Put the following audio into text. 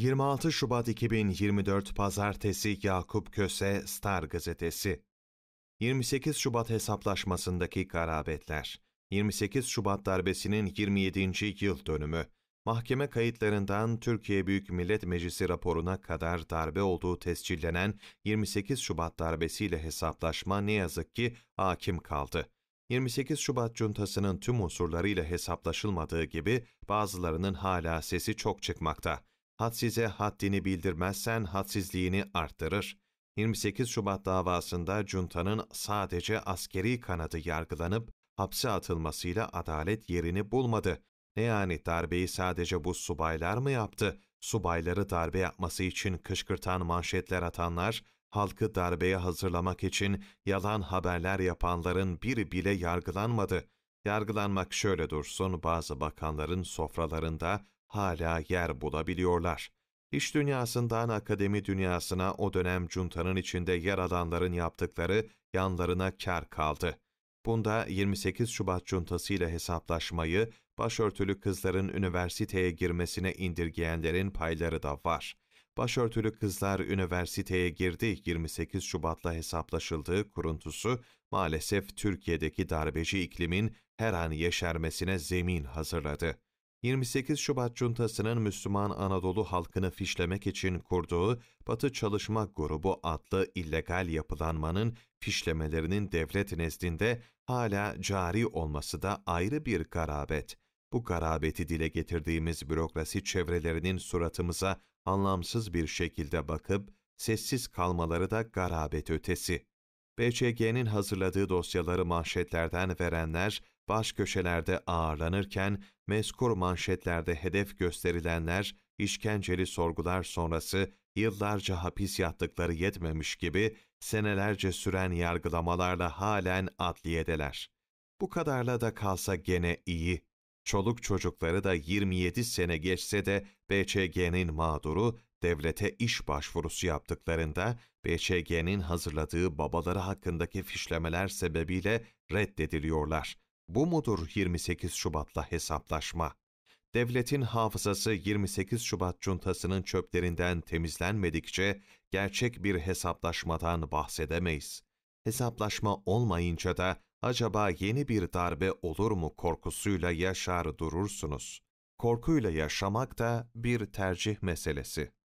26 Şubat 2024 Pazartesi Yakup Köse Star Gazetesi 28 Şubat hesaplaşmasındaki garabetler 28 Şubat darbesinin 27. yıl dönümü mahkeme kayıtlarından Türkiye Büyük Millet Meclisi raporuna kadar darbe olduğu tescillenen 28 Şubat darbesiyle hesaplaşma ne yazık ki hakim kaldı. 28 Şubat cuntasının tüm unsurlarıyla hesaplaşılmadığı gibi bazılarının hala sesi çok çıkmakta hadsize haddini bildirmezsen hadsizliğini arttırır. 28 Şubat davasında cuntanın sadece askeri kanadı yargılanıp hapse atılmasıyla adalet yerini bulmadı. Ne yani darbeyi sadece bu subaylar mı yaptı? Subayları darbe yapması için kışkırtan manşetler atanlar, halkı darbeye hazırlamak için yalan haberler yapanların biri bile yargılanmadı. Yargılanmak şöyle dursun, bazı bakanların sofralarında hala yer bulabiliyorlar. İş dünyasından akademi dünyasına o dönem cuntanın içinde yer alanların yaptıkları yanlarına kar kaldı. Bunda 28 Şubat cuntası ile hesaplaşmayı, başörtülü kızların üniversiteye girmesine indirgeyenlerin payları da var. Başörtülü kızlar üniversiteye girdi 28 Şubat'la hesaplaşıldığı kuruntusu maalesef Türkiye'deki darbeci iklimin her an yeşermesine zemin hazırladı. 28 Şubat Cuntası'nın Müslüman Anadolu halkını fişlemek için kurduğu Batı Çalışma Grubu adlı illegal yapılanmanın fişlemelerinin devlet nezdinde hala cari olması da ayrı bir garabet. Bu garabeti dile getirdiğimiz bürokrasi çevrelerinin suratımıza anlamsız bir şekilde bakıp sessiz kalmaları da garabet ötesi. BCG'nin hazırladığı dosyaları manşetlerden verenler baş köşelerde ağırlanırken mezkur manşetlerde hedef gösterilenler işkenceli sorgular sonrası yıllarca hapis yattıkları yetmemiş gibi senelerce süren yargılamalarla halen adliyedeler. Bu kadarla da kalsa gene iyi. Çoluk çocukları da 27 sene geçse de BCG'nin mağduru devlete iş başvurusu yaptıklarında BCG'nin hazırladığı babaları hakkındaki fişlemeler sebebiyle reddediliyorlar. Bu mudur 28 Şubat'la hesaplaşma? Devletin hafızası 28 Şubat cuntasının çöplerinden temizlenmedikçe gerçek bir hesaplaşmadan bahsedemeyiz. Hesaplaşma olmayınca da acaba yeni bir darbe olur mu korkusuyla yaşar durursunuz. Korkuyla yaşamak da bir tercih meselesi.